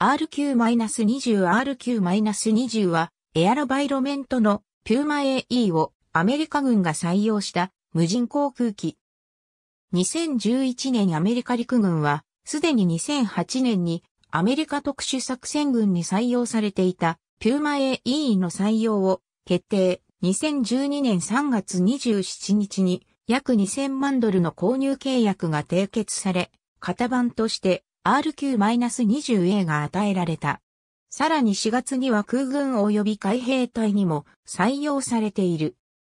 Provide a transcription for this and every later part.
RQ-20RQ-20 は、エアロバイロメントのピューマ AE をアメリカ軍が採用した無人航空機。2011年アメリカ陸軍は、すでに2008年にアメリカ特殊作戦軍に採用されていたピューマ AE の採用を決定。2012年3月27日に約2000万ドルの購入契約が締結され、型番として RQ-20A が与えられた。さらに4月には空軍及び海兵隊にも採用されている。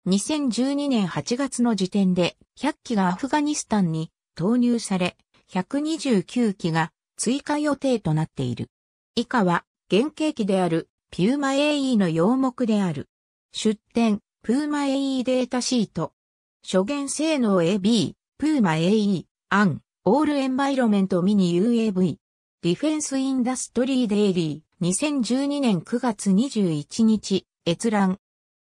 2012年8月の時点で100機がアフガニスタンに投入され、129機が追加予定となっている。以下は原型機であるピューマ AE の要目である。出展、プーマ AE データシート。初言性能 AB、プーマ AE、案。オールエンバイロメントミニ UAV。ディフェンスインダストリーデイリー。2012年9月21日、閲覧。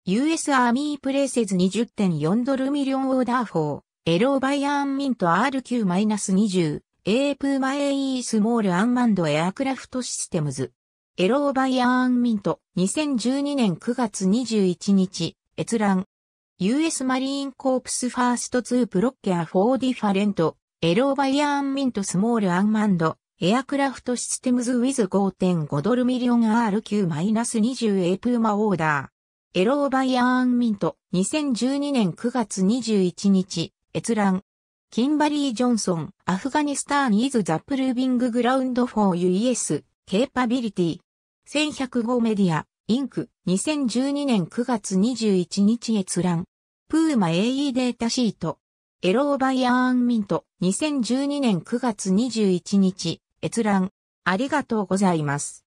US アーミープレイセズ20.4ドルミリオンオーダーフォー。エローバイアンミント RQ-20。エープマエイースモールアンマンドエアクラフトシステムズ。エローバイアンミント2012年9月21日、閲覧。US マリーンコープスファースト2プロッケア4ディファレントエローバイアンミントスモールアンマンド、エアクラフトシステムズウィズ5.5ドルミリオン RQ-20 エプーマオーダー。エローバイアンミント、2012年9月21日、閲覧。キンバリー・ジョンソン、アフガニスターン・イズ・ザ・プルービング・グラウンド・フォー・ユイエス、ケーパビリティ。1105メディア、インク、2012年9月21日閲覧。プーマ AE データシート、エローバイアーンミント、2012年9月21日、閲覧、ありがとうございます。